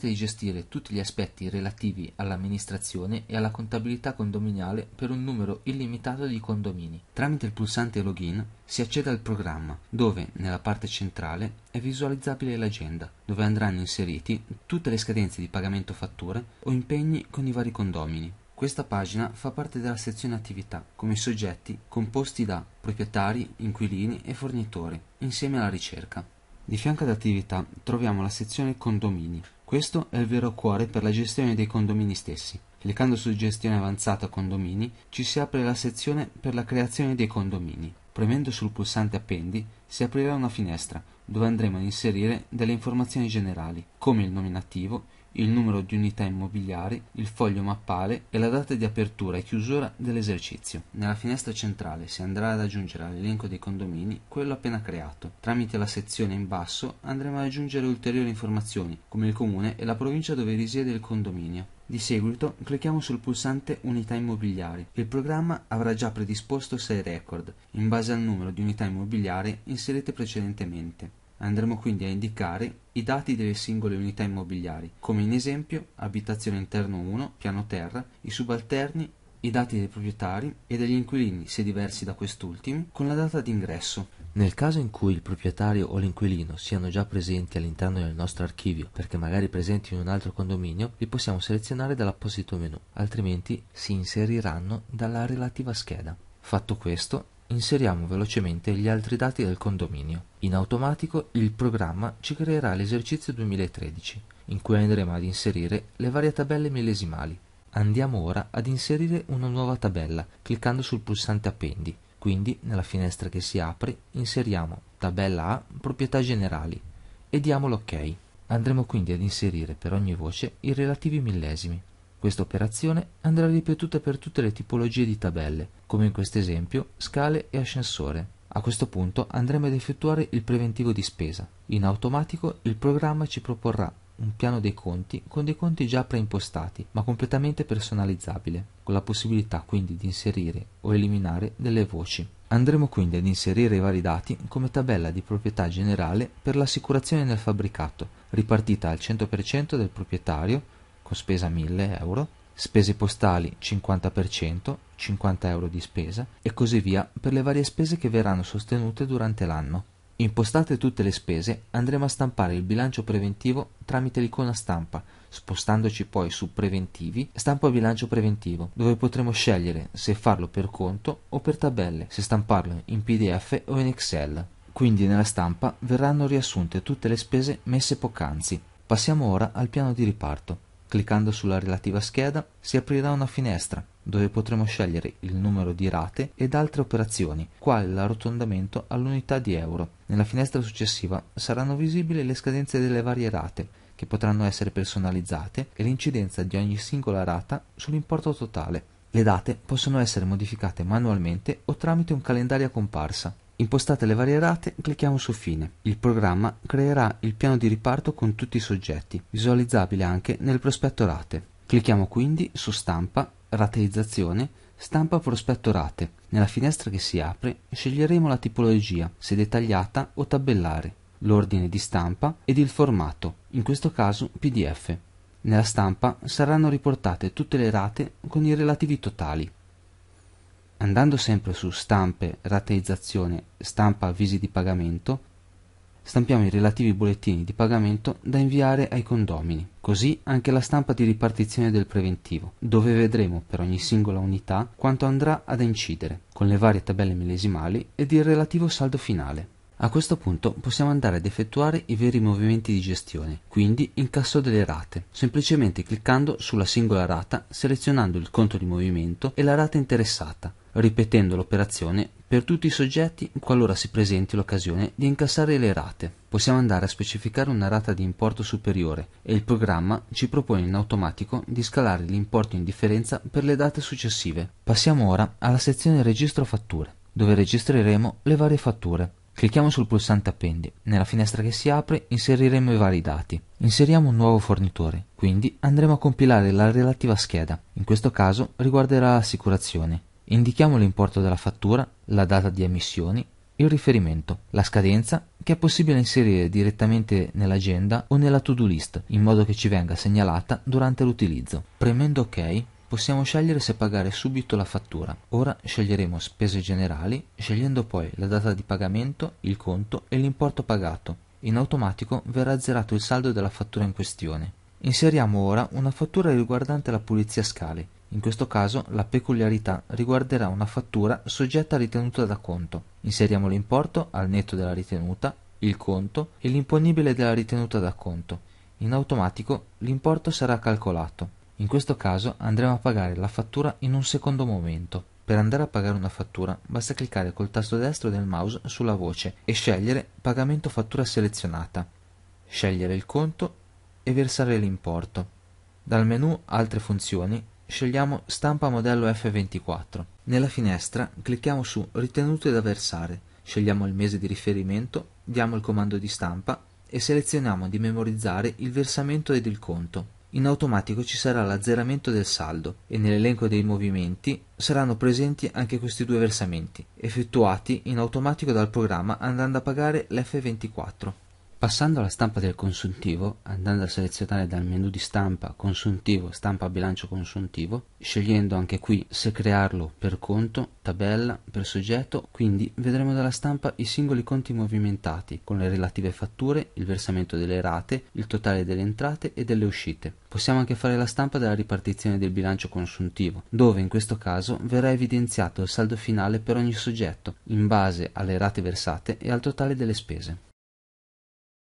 permette di gestire tutti gli aspetti relativi all'amministrazione e alla contabilità condominiale per un numero illimitato di condomini. Tramite il pulsante login si accede al programma, dove nella parte centrale è visualizzabile l'agenda, dove andranno inseriti tutte le scadenze di pagamento fatture o impegni con i vari condomini. Questa pagina fa parte della sezione attività, come soggetti composti da proprietari, inquilini e fornitori, insieme alla ricerca. Di fianco ad attività troviamo la sezione condomini, questo è il vero cuore per la gestione dei condomini stessi. Cliccando su Gestione avanzata condomini ci si apre la sezione per la creazione dei condomini. Premendo sul pulsante Appendi si aprirà una finestra dove andremo ad inserire delle informazioni generali, come il nominativo, il numero di unità immobiliari, il foglio mappale e la data di apertura e chiusura dell'esercizio. Nella finestra centrale si andrà ad aggiungere all'elenco dei condomini quello appena creato. Tramite la sezione in basso andremo ad aggiungere ulteriori informazioni, come il comune e la provincia dove risiede il condominio. Di seguito clicchiamo sul pulsante Unità immobiliari. Il programma avrà già predisposto 6 record, in base al numero di unità immobiliari inserite precedentemente. Andremo quindi a indicare i dati delle singole unità immobiliari, come in esempio abitazione interno 1, piano terra, i subalterni, i dati dei proprietari e degli inquilini, se diversi da quest'ultimi, con la data d'ingresso. Nel caso in cui il proprietario o l'inquilino siano già presenti all'interno del nostro archivio, perché magari presenti in un altro condominio, li possiamo selezionare dall'apposito menu, altrimenti si inseriranno dalla relativa scheda. Fatto questo, inseriamo velocemente gli altri dati del condominio. In automatico il programma ci creerà l'esercizio 2013, in cui andremo ad inserire le varie tabelle millesimali. Andiamo ora ad inserire una nuova tabella cliccando sul pulsante appendi, quindi nella finestra che si apre inseriamo tabella A proprietà generali e diamo l'ok. Andremo quindi ad inserire per ogni voce i relativi millesimi. Questa operazione andrà ripetuta per tutte le tipologie di tabelle, come in questo esempio scale e ascensore. A questo punto andremo ad effettuare il preventivo di spesa. In automatico il programma ci proporrà un piano dei conti con dei conti già preimpostati, ma completamente personalizzabile, con la possibilità quindi di inserire o eliminare delle voci. Andremo quindi ad inserire i vari dati come tabella di proprietà generale per l'assicurazione nel fabbricato, ripartita al 100% del proprietario con spesa 1000 euro, spese postali 50%, 50 euro di spesa e così via per le varie spese che verranno sostenute durante l'anno. Impostate tutte le spese, andremo a stampare il bilancio preventivo tramite l'icona stampa, spostandoci poi su preventivi, stampa bilancio preventivo, dove potremo scegliere se farlo per conto o per tabelle, se stamparlo in PDF o in Excel. Quindi nella stampa verranno riassunte tutte le spese messe poc'anzi. Passiamo ora al piano di riparto. Cliccando sulla relativa scheda si aprirà una finestra dove potremo scegliere il numero di rate ed altre operazioni, quale l'arrotondamento all'unità di euro. Nella finestra successiva saranno visibili le scadenze delle varie rate, che potranno essere personalizzate, e l'incidenza di ogni singola rata sull'importo totale. Le date possono essere modificate manualmente o tramite un calendario a comparsa. Impostate le varie rate, clicchiamo su Fine. Il programma creerà il piano di riparto con tutti i soggetti, visualizzabile anche nel prospetto rate. Clicchiamo quindi su Stampa, Rateizzazione, Stampa prospetto rate. Nella finestra che si apre sceglieremo la tipologia, se dettagliata o tabellare, l'ordine di stampa ed il formato, in questo caso PDF. Nella stampa saranno riportate tutte le rate con i relativi totali andando sempre su stampe, rateizzazione, stampa avvisi di pagamento, stampiamo i relativi bollettini di pagamento da inviare ai condomini, così anche la stampa di ripartizione del preventivo, dove vedremo per ogni singola unità quanto andrà ad incidere, con le varie tabelle millesimali ed il relativo saldo finale. A questo punto possiamo andare ad effettuare i veri movimenti di gestione, quindi incasso delle rate, semplicemente cliccando sulla singola rata, selezionando il conto di movimento e la rata interessata, ripetendo l'operazione per tutti i soggetti qualora si presenti l'occasione di incassare le rate. Possiamo andare a specificare una rata di importo superiore e il programma ci propone in automatico di scalare l'importo in differenza per le date successive. Passiamo ora alla sezione Registro fatture, dove registreremo le varie fatture. Clicchiamo sul pulsante Appendi. Nella finestra che si apre inseriremo i vari dati. Inseriamo un nuovo fornitore, quindi andremo a compilare la relativa scheda. In questo caso riguarderà l'assicurazione. Indichiamo l'importo della fattura, la data di emissioni, il riferimento, la scadenza che è possibile inserire direttamente nell'agenda o nella to-do list in modo che ci venga segnalata durante l'utilizzo. Premendo ok possiamo scegliere se pagare subito la fattura. Ora sceglieremo spese generali scegliendo poi la data di pagamento, il conto e l'importo pagato. In automatico verrà azzerato il saldo della fattura in questione. Inseriamo ora una fattura riguardante la pulizia scale in questo caso la peculiarità riguarderà una fattura soggetta a ritenuta da conto. Inseriamo l'importo al netto della ritenuta, il conto e l'imponibile della ritenuta da conto. In automatico l'importo sarà calcolato. In questo caso andremo a pagare la fattura in un secondo momento. Per andare a pagare una fattura basta cliccare col tasto destro del mouse sulla voce e scegliere Pagamento fattura selezionata, scegliere il conto e versare l'importo. Dal menu Altre funzioni scegliamo stampa modello F24. Nella finestra clicchiamo su ritenute da versare, scegliamo il mese di riferimento, diamo il comando di stampa e selezioniamo di memorizzare il versamento ed il conto. In automatico ci sarà l'azzeramento del saldo e nell'elenco dei movimenti saranno presenti anche questi due versamenti, effettuati in automatico dal programma andando a pagare l'F24. Passando alla stampa del consuntivo, andando a selezionare dal menu di stampa consuntivo, stampa bilancio consuntivo, scegliendo anche qui se crearlo per conto, tabella, per soggetto, quindi vedremo dalla stampa i singoli conti movimentati, con le relative fatture, il versamento delle rate, il totale delle entrate e delle uscite. Possiamo anche fare la stampa della ripartizione del bilancio consuntivo, dove in questo caso verrà evidenziato il saldo finale per ogni soggetto, in base alle rate versate e al totale delle spese.